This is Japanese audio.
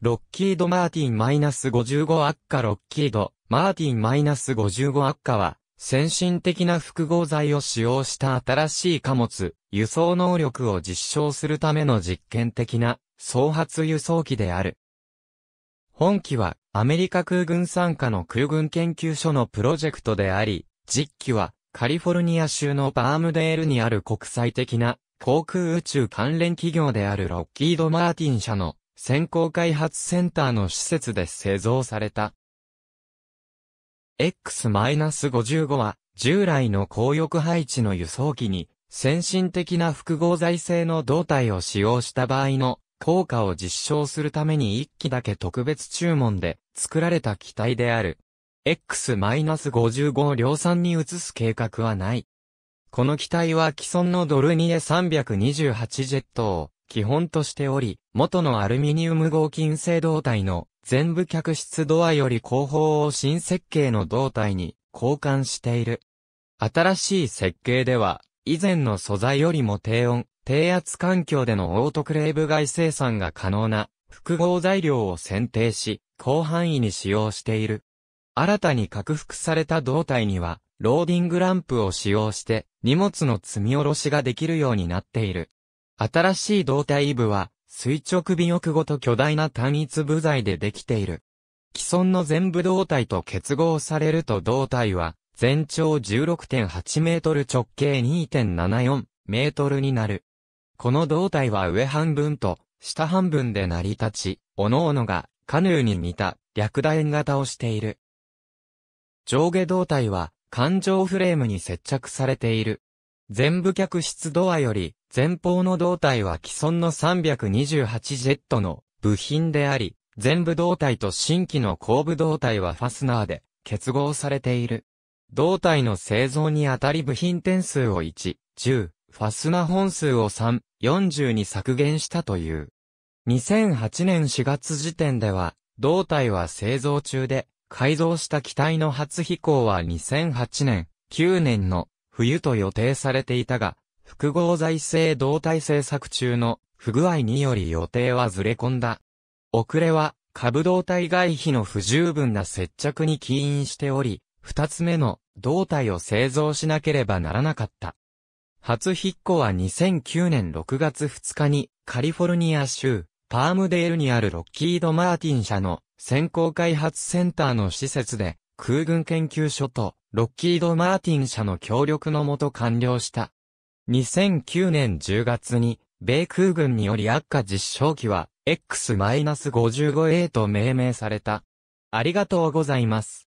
ロッキード・マーティン -55 悪化ロッキード、マーティン -55 悪化は、先進的な複合材を使用した新しい貨物、輸送能力を実証するための実験的な、創発輸送機である。本機は、アメリカ空軍参加の空軍研究所のプロジェクトであり、実機は、カリフォルニア州のバームデールにある国際的な、航空宇宙関連企業であるロッキード・マーティン社の先行開発センターの施設で製造された。X-55 は、従来の高翼配置の輸送機に、先進的な複合材製の胴体を使用した場合の効果を実証するために一機だけ特別注文で作られた機体である。X-55 を量産に移す計画はない。この機体は既存のドルニエ328ジェットを基本としており、元のアルミニウム合金製胴体の全部客室ドアより後方を新設計の胴体に交換している。新しい設計では、以前の素材よりも低温、低圧環境でのオートクレーブ外生産が可能な複合材料を選定し、広範囲に使用している。新たに拡幅された胴体には、ローディングランプを使用して、荷物の積み下ろしができるようになっている。新しい胴体部は、垂直尾翼ごと巨大な単一部材でできている。既存の全部胴体と結合されると胴体は、全長16.8メートル直径2.74メートルになる。この胴体は上半分と下半分で成り立ち、各々がカヌーに似た略楕円型をしている。上下胴体は環状フレームに接着されている。全部客室ドアより前方の胴体は既存の328ジェットの部品であり、全部胴体と新規の後部胴体はファスナーで結合されている。胴体の製造にあたり部品点数を1、10、ファスナー本数を3、40に削減したという。2008年4月時点では、胴体は製造中で、改造した機体の初飛行は2008年、9年の冬と予定されていたが、複合財政動態政策中の不具合により予定はずれ込んだ。遅れは株動態外費の不十分な接着に起因しており、二つ目の胴体を製造しなければならなかった。初引っ越は2009年6月2日にカリフォルニア州パームデールにあるロッキード・マーティン社の先行開発センターの施設で空軍研究所とロッキード・マーティン社の協力のもと完了した。2009年10月に、米空軍により悪化実証機は、X-55A と命名された。ありがとうございます。